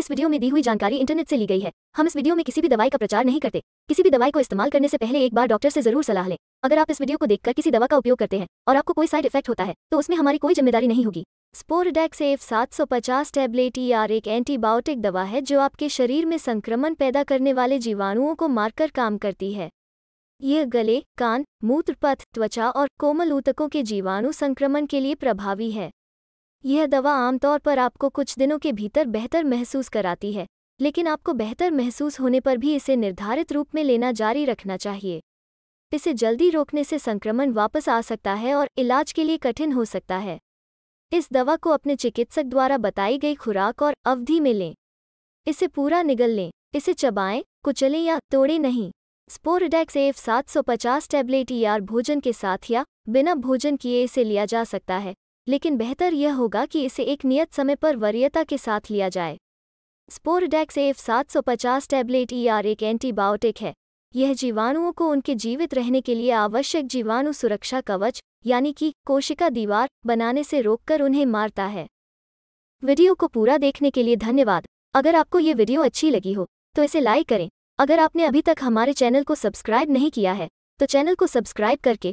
इस वीडियो में दी हुई जानकारी इंटरनेट से ली गई है हम इस वीडियो में किसी भी दवाई का प्रचार नहीं करते किसी भी दवाई को इस्तेमाल करने से पहले एक बार डॉक्टर से जरूर सलाह लें अगर आप इस वीडियो को देखकर किसी दवा का उपयोग करते हैं और आपको कोई साइड इफेक्ट होता है तो उसमें हमारी कोई जिम्मेदारी नहीं होगी स्पोरडेक्स एफ 750 टैबलेट यार एक एंटीबायोटिक दवा है जो आपके शरीर में संक्रमण पैदा करने वाले जीवाणुओं को मारकर काम करती है यह गले कान मूत्रपथ त्वचा और कोमल ऊतकों के जीवाणु संक्रमण के लिए प्रभावी है यह दवा आमतौर पर आपको कुछ दिनों के भीतर बेहतर महसूस कराती है लेकिन आपको बेहतर महसूस होने पर भी इसे निर्धारित रूप में लेना जारी रखना चाहिए इसे जल्दी रोकने से संक्रमण वापस आ सकता है और इलाज के लिए कठिन हो सकता है इस दवा को अपने चिकित्सक द्वारा बताई गई खुराक और अवधि में लें इसे पूरा निगल लें इसे चबाएं कुचलें या तोड़ें नहीं स्पोरडेक्स एफ 750 टैबलेट ईआर भोजन के साथ या बिना भोजन किए इसे लिया जा सकता है लेकिन बेहतर यह होगा कि इसे एक नियत समय पर वरीयता के साथ लिया जाए Sporidex F 750 tablet E R एक एंटीबायोटिक है यह जीवाणुओं को उनके जीवित रहने के लिए आवश्यक जीवाणु सुरक्षा कवच यानी कि कोशिका दीवार बनाने से रोककर उन्हें मारता है वीडियो को पूरा देखने के लिए धन्यवाद अगर आपको ये वीडियो अच्छी लगी हो तो इसे लाइक करें अगर आपने अभी तक हमारे चैनल को सब्सक्राइब नहीं किया है तो चैनल को सब्सक्राइब करके